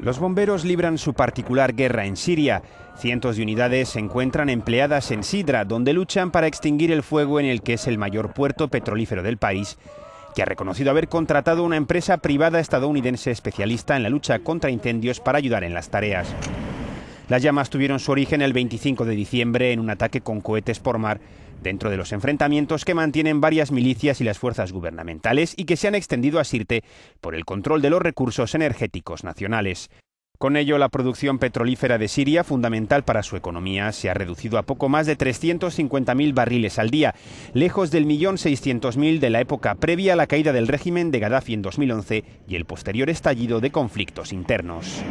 Los bomberos libran su particular guerra en Siria. Cientos de unidades se encuentran empleadas en Sidra, donde luchan para extinguir el fuego en el que es el mayor puerto petrolífero del país, que ha reconocido haber contratado una empresa privada estadounidense especialista en la lucha contra incendios para ayudar en las tareas. Las llamas tuvieron su origen el 25 de diciembre en un ataque con cohetes por mar dentro de los enfrentamientos que mantienen varias milicias y las fuerzas gubernamentales y que se han extendido a Sirte por el control de los recursos energéticos nacionales. Con ello, la producción petrolífera de Siria, fundamental para su economía, se ha reducido a poco más de 350.000 barriles al día, lejos del millón 600.000 de la época previa a la caída del régimen de Gaddafi en 2011 y el posterior estallido de conflictos internos.